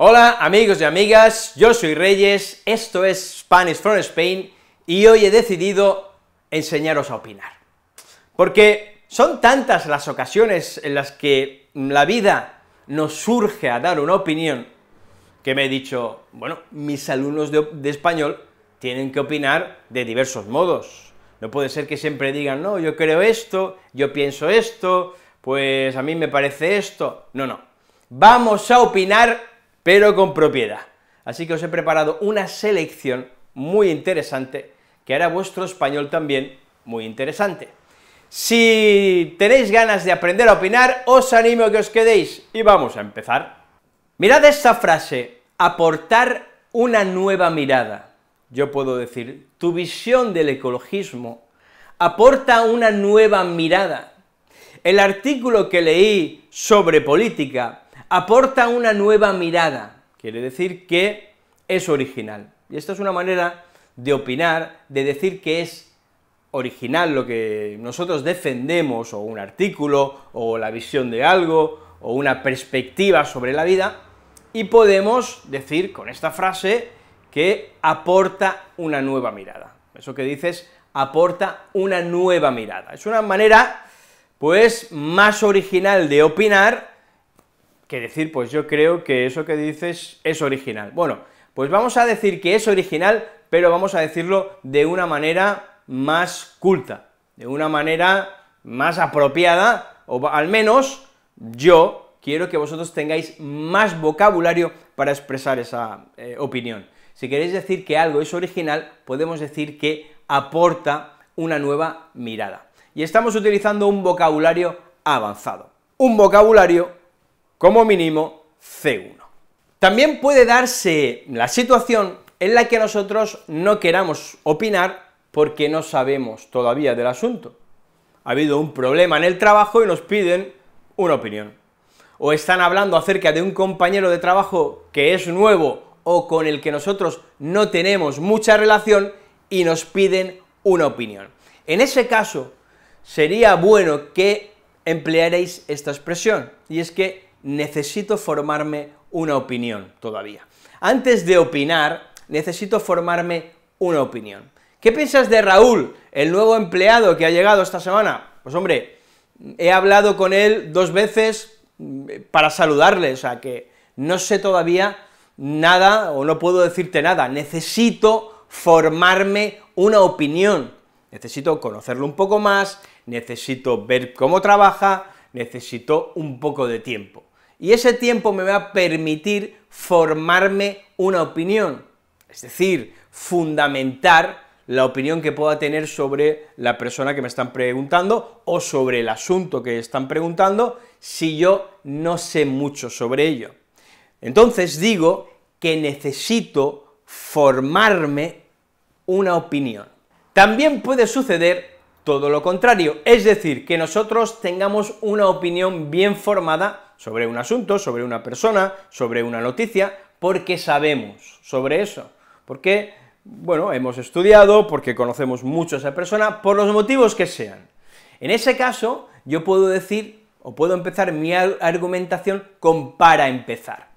Hola amigos y amigas, yo soy Reyes, esto es Spanish from Spain y hoy he decidido enseñaros a opinar. Porque son tantas las ocasiones en las que la vida nos surge a dar una opinión que me he dicho, bueno, mis alumnos de, español tienen que opinar de diversos modos. No puede ser que siempre digan, no, yo creo esto, yo pienso esto, pues a mí me parece esto. No, no. Vamos a opinar pero con propiedad. Así que os he preparado una selección muy interesante que hará vuestro español también muy interesante. Si tenéis ganas de aprender a opinar, os animo a que os quedéis y vamos a empezar. Mirad esta frase, aportar una nueva mirada. Yo puedo decir, tu visión del ecologismo aporta una nueva mirada. El artículo que leí sobre política aporta una nueva mirada, quiere decir que es original. Y esta es una manera de opinar, de decir que es original lo que nosotros defendemos, o un artículo, o la visión de algo, o una perspectiva sobre la vida, y podemos decir con esta frase que aporta una nueva mirada. Eso que dices aporta una nueva mirada. Es una manera, pues, más original de opinar que decir, pues yo creo que eso que dices es original. Bueno, pues vamos a decir que es original, pero vamos a decirlo de una manera más culta, de una manera más apropiada, o al menos yo quiero que vosotros tengáis más vocabulario para expresar esa eh, opinión. Si queréis decir que algo es original, podemos decir que aporta una nueva mirada. Y estamos utilizando un vocabulario avanzado. Un vocabulario como mínimo C1. También puede darse la situación en la que nosotros no queramos opinar porque no sabemos todavía del asunto. Ha habido un problema en el trabajo y nos piden una opinión. O están hablando acerca de un compañero de trabajo que es nuevo o con el que nosotros no tenemos mucha relación y nos piden una opinión. En ese caso, sería bueno que emplearéis esta expresión, y es que necesito formarme una opinión todavía. Antes de opinar, necesito formarme una opinión. ¿Qué piensas de Raúl, el nuevo empleado que ha llegado esta semana? Pues hombre, he hablado con él dos veces mm, para saludarle, o sea que no sé todavía nada o no puedo decirte nada, necesito formarme una opinión, necesito conocerlo un poco más, necesito ver cómo trabaja, necesito un poco de tiempo y ese tiempo me va a permitir formarme una opinión, es decir, fundamentar la opinión que pueda tener sobre la persona que me están preguntando o sobre el asunto que están preguntando si yo no sé mucho sobre ello. Entonces digo que necesito formarme una opinión. También puede suceder todo lo contrario, es decir, que nosotros tengamos una opinión bien formada sobre un asunto, sobre una persona, sobre una noticia, porque sabemos sobre eso, porque, bueno, hemos estudiado, porque conocemos mucho a esa persona, por los motivos que sean. En ese caso, yo puedo decir, o puedo empezar mi argumentación con para empezar.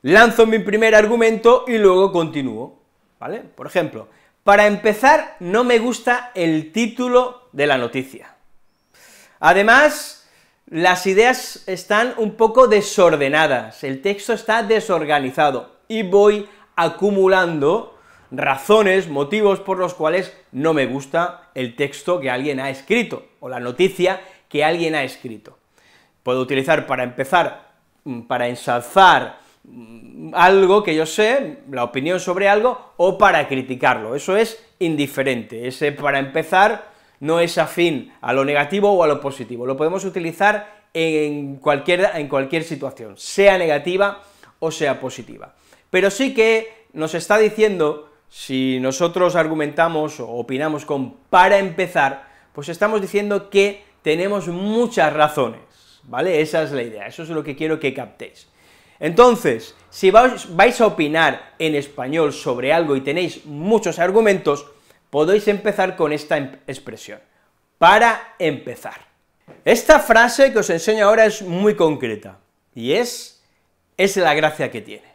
Lanzo mi primer argumento y luego continúo, ¿vale? Por ejemplo, para empezar, no me gusta el título de la noticia. Además, las ideas están un poco desordenadas, el texto está desorganizado y voy acumulando razones, motivos por los cuales no me gusta el texto que alguien ha escrito o la noticia que alguien ha escrito. Puedo utilizar para empezar, mm, para ensalzar mm, algo que yo sé, la opinión sobre algo, o para criticarlo. Eso es indiferente. Ese para empezar no es afín a lo negativo o a lo positivo. Lo podemos utilizar en cualquier, en cualquier situación, sea negativa o sea positiva. Pero sí que nos está diciendo, si nosotros argumentamos o opinamos con para empezar, pues estamos diciendo que tenemos muchas razones, ¿vale? Esa es la idea, eso es lo que quiero que captéis. Entonces, si vais a opinar en español sobre algo y tenéis muchos argumentos, podéis empezar con esta em-, expresión, para empezar. Esta frase que os enseño ahora es muy concreta, y es, es la gracia que tiene.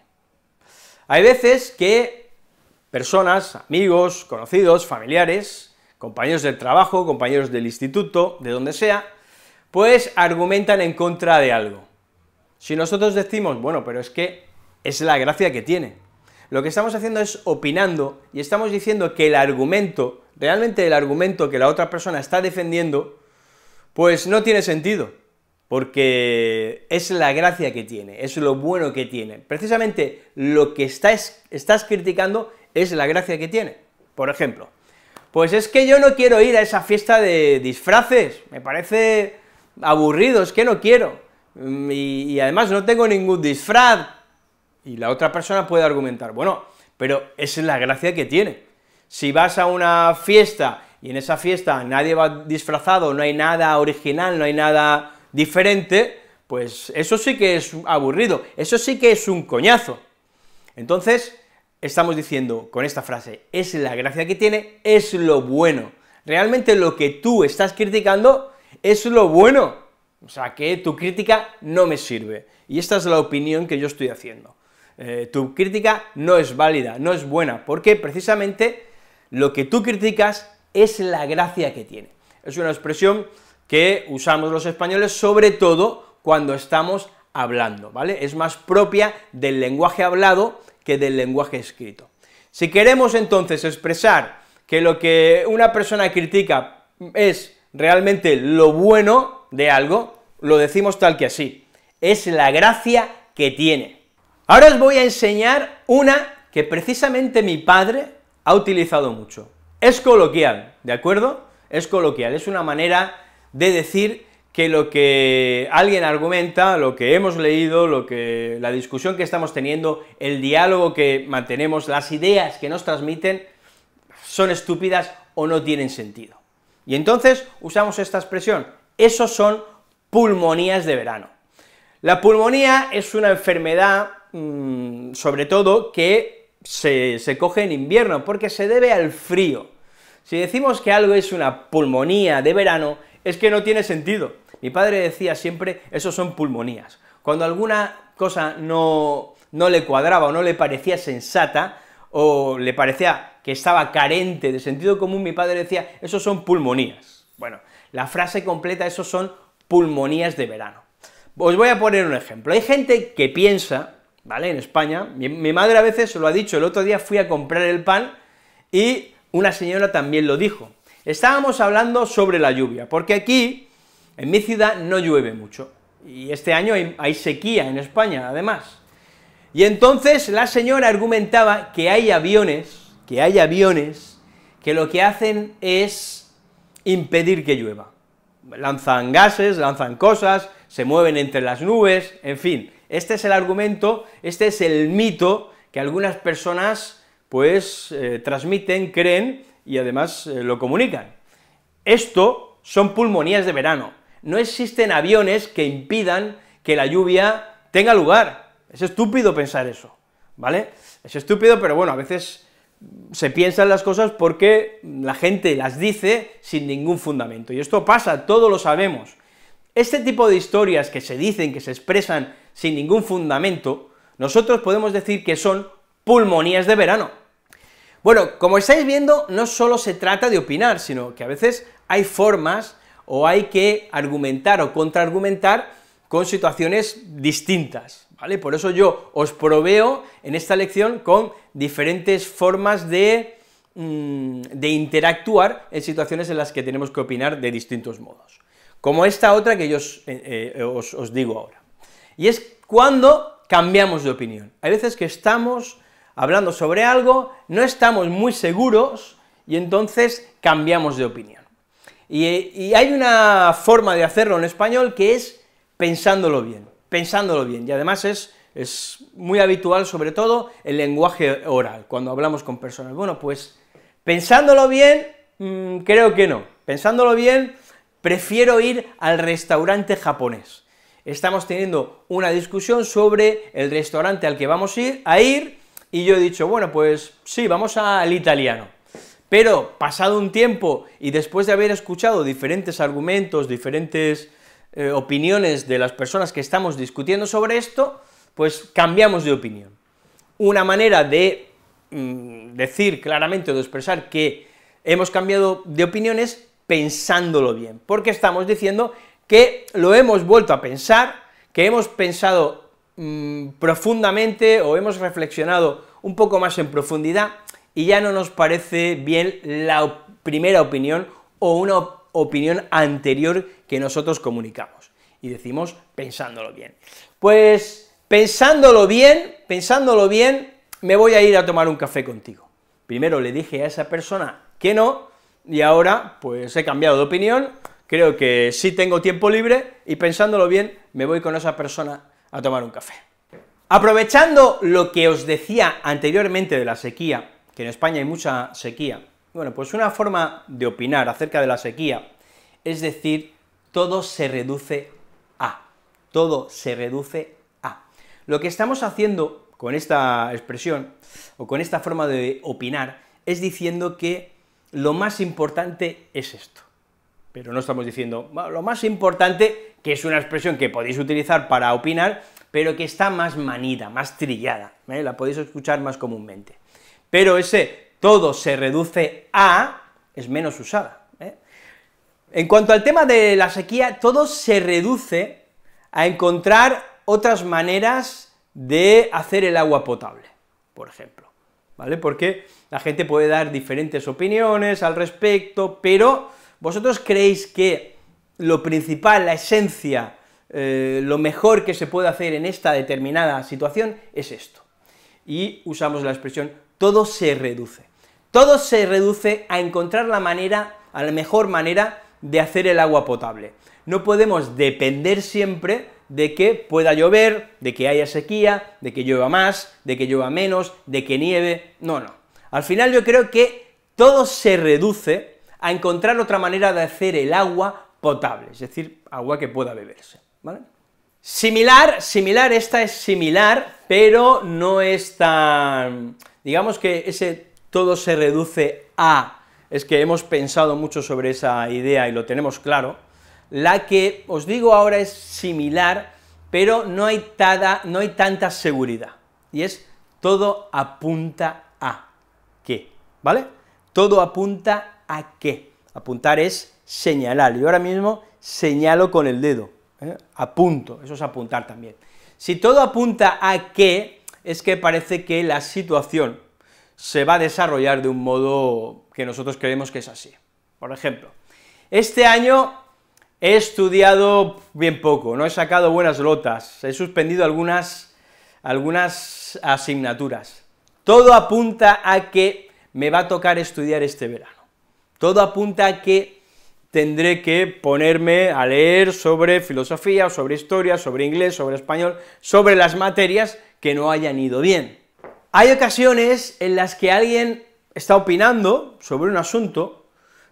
Hay veces que personas, amigos, conocidos, familiares, compañeros del trabajo, compañeros del instituto, de donde sea, pues argumentan en contra de algo. Si nosotros decimos, bueno, pero es que es la gracia que tiene, lo que estamos haciendo es opinando y estamos diciendo que el argumento, realmente el argumento que la otra persona está defendiendo, pues no tiene sentido, porque es la gracia que tiene, es lo bueno que tiene. Precisamente lo que estás, criticando es la gracia que tiene. Por ejemplo, pues es que yo no quiero ir a esa fiesta de disfraces, me parece aburrido, es que no quiero. Mm, y además no tengo ningún disfraz, y la otra persona puede argumentar, bueno, pero es la gracia que tiene. Si vas a una fiesta y en esa fiesta nadie va disfrazado, no hay nada original, no hay nada diferente, pues eso sí que es aburrido, eso sí que es un coñazo. Entonces, estamos diciendo con esta frase, es la gracia que tiene, es lo bueno. Realmente lo que tú estás criticando es lo bueno. O sea que tu crítica no me sirve. Y esta es la opinión que yo estoy haciendo. Eh, tu crítica no es válida, no es buena, porque precisamente lo que tú criticas es la gracia que tiene. Es una expresión que usamos los españoles sobre todo cuando estamos hablando, ¿vale? Es más propia del lenguaje hablado que del lenguaje escrito. Si queremos entonces expresar que lo que una persona critica es realmente lo bueno de algo, lo decimos tal que así, es la gracia que tiene. Ahora os voy a enseñar una que precisamente mi padre ha utilizado mucho. Es coloquial, ¿de acuerdo? Es coloquial, es una manera de decir que lo que alguien argumenta, lo que hemos leído, lo que, la discusión que estamos teniendo, el diálogo que mantenemos, las ideas que nos transmiten, son estúpidas o no tienen sentido. Y entonces usamos esta expresión, esos son pulmonías de verano. La pulmonía es una enfermedad, mm, sobre todo, que se, se coge en invierno, porque se debe al frío. Si decimos que algo es una pulmonía de verano, es que no tiene sentido. Mi padre decía siempre, eso son pulmonías. Cuando alguna cosa no, no le cuadraba o no le parecía sensata, o le parecía que estaba carente de sentido común, mi padre decía, eso son pulmonías. Bueno, la frase completa, eso son pulmonías de verano. Os voy a poner un ejemplo. Hay gente que piensa, ¿vale? En España, mi, madre a veces lo ha dicho, el otro día fui a comprar el pan y una señora también lo dijo. Estábamos hablando sobre la lluvia, porque aquí, en mi ciudad, no llueve mucho, y este año hay sequía en España, además. Y entonces la señora argumentaba que hay aviones, que hay aviones, que lo que hacen es impedir que llueva. Lanzan gases, lanzan cosas, se mueven entre las nubes, en fin, este es el argumento, este es el mito que algunas personas pues eh, transmiten, creen y además eh, lo comunican. Esto son pulmonías de verano, no existen aviones que impidan que la lluvia tenga lugar, es estúpido pensar eso, ¿vale? Es estúpido, pero bueno, a veces se piensan las cosas porque la gente las dice sin ningún fundamento, y esto pasa, todos lo sabemos, este tipo de historias que se dicen, que se expresan sin ningún fundamento, nosotros podemos decir que son pulmonías de verano. Bueno, como estáis viendo, no solo se trata de opinar, sino que a veces hay formas o hay que argumentar o contraargumentar con situaciones distintas, ¿vale? Por eso yo os proveo en esta lección con diferentes formas de mm, interactuar en situaciones en las que tenemos que opinar de distintos modos como esta otra que yo eh, eh, os, digo ahora. Y es cuando cambiamos de opinión. Hay veces que estamos hablando sobre algo, no estamos muy seguros y entonces cambiamos de opinión. Y, hay una forma de hacerlo en español que es pensándolo bien, pensándolo bien, y además es, muy habitual sobre todo el lenguaje oral, cuando hablamos con personas. Bueno, pues pensándolo bien, mm, creo que no. Pensándolo bien, prefiero ir al restaurante japonés. Estamos teniendo una discusión sobre el restaurante al que vamos a ir, y yo he dicho, bueno, pues sí, vamos al italiano. Pero pasado un tiempo y después de haber escuchado diferentes argumentos, diferentes eh, opiniones de las personas que estamos discutiendo sobre esto, pues cambiamos de opinión. Una manera de mm, decir claramente o de expresar que hemos cambiado de opinión es pensándolo bien, porque estamos diciendo que lo hemos vuelto a pensar, que hemos pensado mm, profundamente o hemos reflexionado un poco más en profundidad y ya no nos parece bien la primera opinión o una opinión anterior que nosotros comunicamos. Y decimos pensándolo bien. Pues pensándolo bien, pensándolo bien, me voy a ir a tomar un café contigo. Primero le dije a esa persona que no, y ahora pues he cambiado de opinión, creo que sí tengo tiempo libre y pensándolo bien me voy con esa persona a tomar un café. Aprovechando lo que os decía anteriormente de la sequía, que en España hay mucha sequía, bueno, pues una forma de opinar acerca de la sequía es decir, todo se reduce a, todo se reduce a. Lo que estamos haciendo con esta expresión o con esta forma de opinar es diciendo que lo más importante es esto. Pero no estamos diciendo, lo más importante, que es una expresión que podéis utilizar para opinar, pero que está más manida, más trillada, ¿eh? la podéis escuchar más comúnmente. Pero ese todo se reduce a es menos usada. ¿eh? En cuanto al tema de la sequía, todo se reduce a encontrar otras maneras de hacer el agua potable, por ejemplo. ¿vale? Porque la gente puede dar diferentes opiniones al respecto, pero vosotros creéis que lo principal, la esencia, eh, lo mejor que se puede hacer en esta determinada situación es esto. Y usamos la expresión todo se reduce. Todo se reduce a encontrar la manera, a la mejor manera de hacer el agua potable. No podemos depender siempre de que pueda llover, de que haya sequía, de que llueva más, de que llueva menos, de que nieve, no, no. Al final yo creo que todo se reduce a encontrar otra manera de hacer el agua potable, es decir, agua que pueda beberse, ¿vale? Similar, similar, esta es similar, pero no es tan, digamos que ese todo se reduce a, es que hemos pensado mucho sobre esa idea y lo tenemos claro, la que os digo ahora es similar, pero no hay, tada, no hay tanta seguridad, y es todo apunta a qué, ¿vale? Todo apunta a qué. Apuntar es señalar, y ahora mismo señalo con el dedo, ¿eh? apunto, eso es apuntar también. Si todo apunta a qué, es que parece que la situación se va a desarrollar de un modo que nosotros creemos que es así. Por ejemplo, este año He estudiado bien poco, no he sacado buenas notas, he suspendido algunas, algunas asignaturas. Todo apunta a que me va a tocar estudiar este verano. Todo apunta a que tendré que ponerme a leer sobre filosofía, sobre historia, sobre inglés, sobre español, sobre las materias que no hayan ido bien. Hay ocasiones en las que alguien está opinando sobre un asunto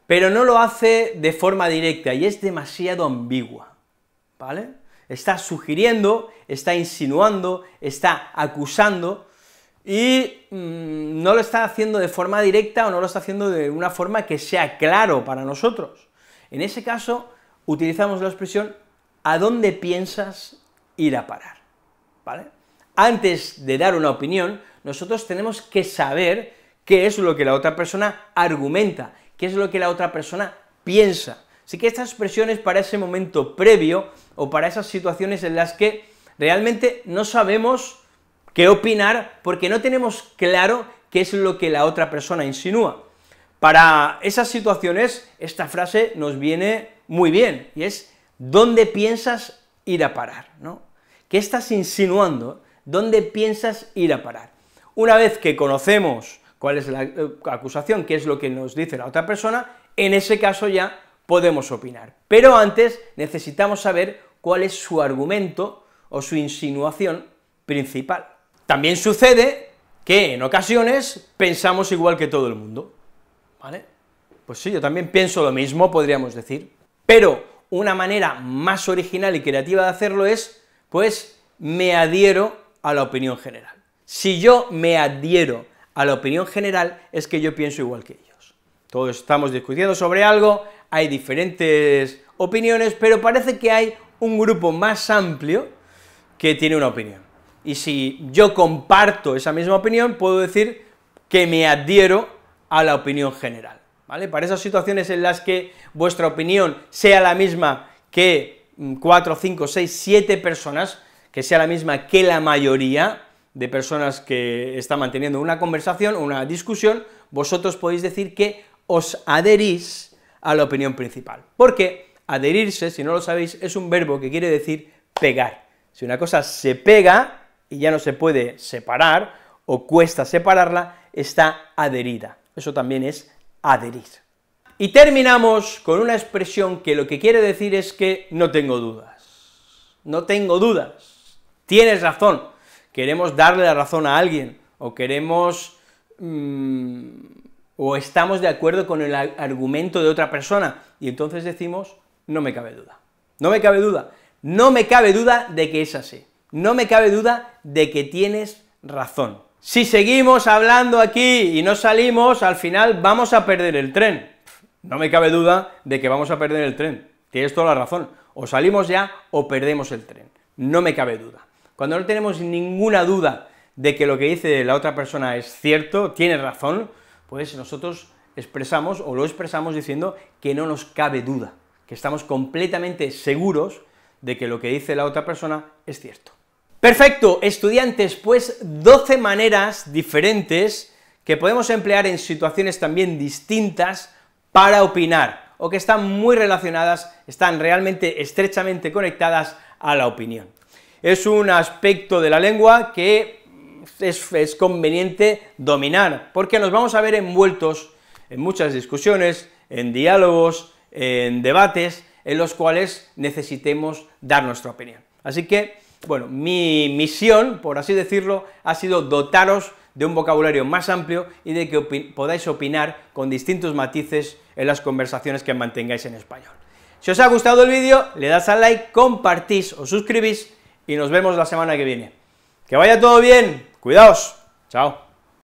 pero no lo hace de forma directa y es demasiado ambigua, ¿vale? Está sugiriendo, está insinuando, está acusando y mm, no lo está haciendo de forma directa o no lo está haciendo de una forma que sea claro para nosotros. En ese caso, utilizamos la expresión ¿a dónde piensas ir a parar? ¿Vale? Antes de dar una opinión, nosotros tenemos que saber qué es lo que la otra persona argumenta qué es lo que la otra persona piensa. Así que esta expresión es para ese momento previo o para esas situaciones en las que realmente no sabemos qué opinar porque no tenemos claro qué es lo que la otra persona insinúa. Para esas situaciones esta frase nos viene muy bien y es ¿dónde piensas ir a parar? ¿no? ¿Qué estás insinuando? ¿Dónde piensas ir a parar? Una vez que conocemos cuál es la eh, acusación, qué es lo que nos dice la otra persona, en ese caso ya podemos opinar. Pero antes necesitamos saber cuál es su argumento o su insinuación principal. También sucede que en ocasiones pensamos igual que todo el mundo, ¿vale? Pues sí, yo también pienso lo mismo, podríamos decir, pero una manera más original y creativa de hacerlo es, pues, me adhiero a la opinión general. Si yo me adhiero a la opinión general es que yo pienso igual que ellos. Todos estamos discutiendo sobre algo, hay diferentes opiniones, pero parece que hay un grupo más amplio que tiene una opinión. Y si yo comparto esa misma opinión, puedo decir que me adhiero a la opinión general, ¿vale? Para esas situaciones en las que vuestra opinión sea la misma que 4, 5, 6, 7 personas, que sea la misma que la mayoría, de personas que están manteniendo una conversación, una discusión, vosotros podéis decir que os adherís a la opinión principal. Porque adherirse, si no lo sabéis, es un verbo que quiere decir pegar. Si una cosa se pega y ya no se puede separar o cuesta separarla, está adherida. Eso también es adherir. Y terminamos con una expresión que lo que quiere decir es que no tengo dudas. No tengo dudas. Tienes razón, queremos darle la razón a alguien, o queremos... Mm, o estamos de acuerdo con el argumento de otra persona, y entonces decimos, no me cabe duda. No me cabe duda. No me cabe duda de que es así. No me cabe duda de que tienes razón. Si seguimos hablando aquí y no salimos, al final vamos a perder el tren. No me cabe duda de que vamos a perder el tren. Tienes toda la razón. O salimos ya o perdemos el tren. No me cabe duda. Cuando no tenemos ninguna duda de que lo que dice la otra persona es cierto, tiene razón, pues nosotros expresamos o lo expresamos diciendo que no nos cabe duda, que estamos completamente seguros de que lo que dice la otra persona es cierto. Perfecto, estudiantes, pues 12 maneras diferentes que podemos emplear en situaciones también distintas para opinar, o que están muy relacionadas, están realmente estrechamente conectadas a la opinión es un aspecto de la lengua que es, conveniente dominar, porque nos vamos a ver envueltos en muchas discusiones, en diálogos, en debates, en los cuales necesitemos dar nuestra opinión. Así que, bueno, mi misión, por así decirlo, ha sido dotaros de un vocabulario más amplio y de que podáis opinar con distintos matices en las conversaciones que mantengáis en español. Si os ha gustado el vídeo, le das al like, compartís o suscribís y nos vemos la semana que viene. Que vaya todo bien, cuidaos, chao.